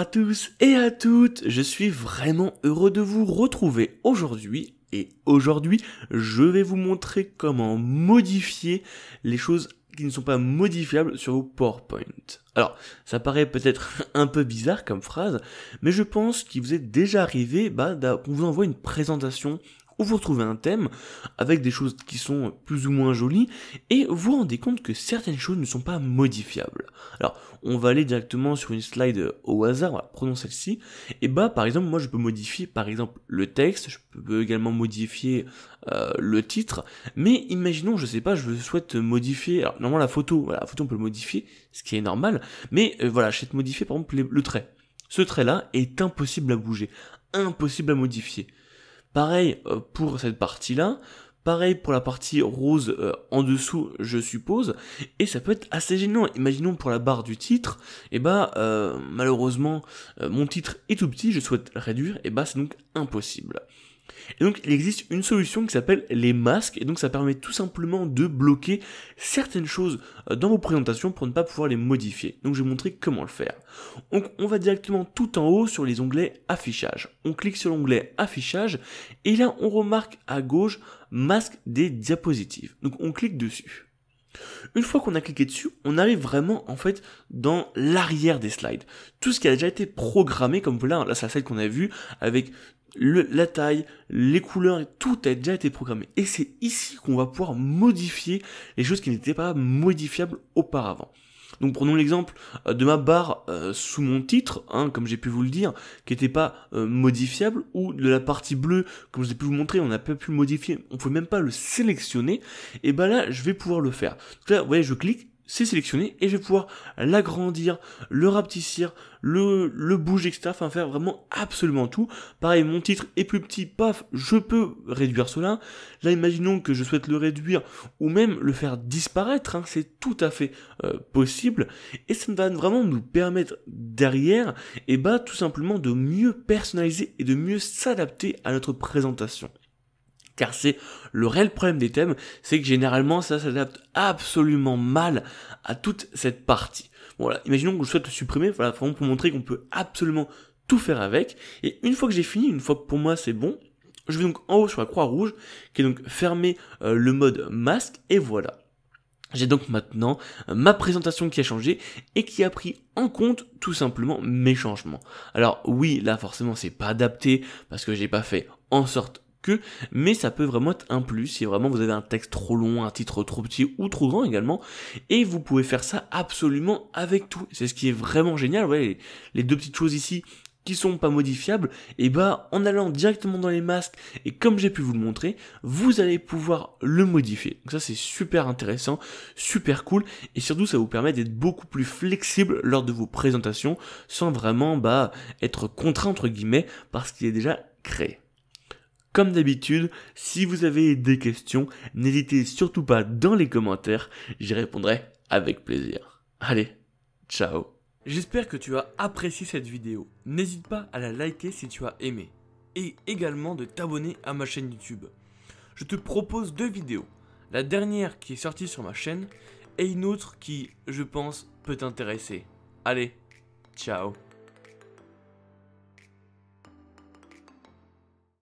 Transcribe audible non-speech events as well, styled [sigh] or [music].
à tous et à toutes, je suis vraiment heureux de vous retrouver aujourd'hui et aujourd'hui je vais vous montrer comment modifier les choses qui ne sont pas modifiables sur vos PowerPoint. Alors, ça paraît peut-être [laughs] un peu bizarre comme phrase, mais je pense qu'il vous est déjà arrivé bah, qu'on vous envoie une présentation où vous retrouvez un thème avec des choses qui sont plus ou moins jolies et vous rendez compte que certaines choses ne sont pas modifiables. Alors, on va aller directement sur une slide au hasard, prenons celle-ci. Et bah, par exemple, moi je peux modifier par exemple le texte, je peux également modifier euh, le titre, mais imaginons, je sais pas, je souhaite modifier, alors normalement la photo, voilà, la photo on peut le modifier, ce qui est normal, mais euh, voilà, je souhaite modifier par exemple le trait. Ce trait-là est impossible à bouger, impossible à modifier. Pareil euh, pour cette partie-là. Pareil pour la partie rose euh, en dessous, je suppose, et ça peut être assez gênant. Imaginons pour la barre du titre, et eh bah ben, euh, malheureusement mon titre est tout petit, je souhaite réduire, et eh bah ben, c'est donc impossible. Et donc il existe une solution qui s'appelle les masques, et donc ça permet tout simplement de bloquer certaines choses euh, dans vos présentations pour ne pas pouvoir les modifier. Donc je vais vous montrer comment le faire. Donc on va directement tout en haut sur les onglets affichage. On clique sur l'onglet affichage, et là on remarque à gauche masque des diapositives. Donc on clique dessus. Une fois qu'on a cliqué dessus, on arrive vraiment en fait dans l'arrière des slides. Tout ce qui a déjà été programmé, comme là, là c'est la slide qu'on a vue, avec la taille, les couleurs, tout a déjà été programmé. Et c'est ici qu'on va pouvoir modifier les choses qui n'étaient pas modifiables auparavant. Donc prenons l'exemple euh, de ma barre euh, sous mon titre, hein, comme j'ai pu vous le dire, qui n'était pas euh, modifiable, ou de la partie bleue, comme je vous ai pu vous montrer, on n'a pas pu le modifier, on ne pouvait même pas le sélectionner, et ben là je vais pouvoir le faire. Donc là, vous voyez, je clique, c'est sélectionné et je vais pouvoir l'agrandir, le rapetissir, le, le bouger, etc. Enfin, faire vraiment absolument tout. Pareil, mon titre est plus petit, paf, je peux réduire cela. Là, imaginons que je souhaite le réduire ou même le faire disparaître. Hein, c'est tout à fait euh, possible. Et ça va vraiment nous permettre derrière, et eh bah, ben, tout simplement de mieux personnaliser et de mieux s'adapter à notre présentation car c'est le réel problème des thèmes, c'est que généralement ça s'adapte absolument mal à toute cette partie. voilà, imaginons que je souhaite le supprimer, voilà, vraiment pour montrer qu'on peut absolument tout faire avec. Et une fois que j'ai fini, une fois que pour moi c'est bon, je vais donc en haut sur la croix rouge, qui est donc fermé euh, le mode masque, et voilà. J'ai donc maintenant euh, ma présentation qui a changé et qui a pris en compte tout simplement mes changements. Alors oui, là forcément c'est pas adapté parce que j'ai pas fait en sorte que, mais ça peut vraiment être un plus si vraiment vous avez un texte trop long, un titre trop petit ou trop grand également, et vous pouvez faire ça absolument avec tout. C'est ce qui est vraiment génial, les deux petites choses ici qui sont pas modifiables, et bah en allant directement dans les masques, et comme j'ai pu vous le montrer, vous allez pouvoir le modifier. Donc ça c'est super intéressant, super cool, et surtout ça vous permet d'être beaucoup plus flexible lors de vos présentations, sans vraiment bah être contraint entre guillemets parce qu'il est déjà créé. Comme d'habitude, si vous avez des questions, n'hésitez surtout pas dans les commentaires, j'y répondrai avec plaisir. Allez, ciao J'espère que tu as apprécié cette vidéo. N'hésite pas à la liker si tu as aimé. Et également de t'abonner à ma chaîne YouTube. Je te propose deux vidéos. La dernière qui est sortie sur ma chaîne et une autre qui, je pense, peut t'intéresser. Allez, ciao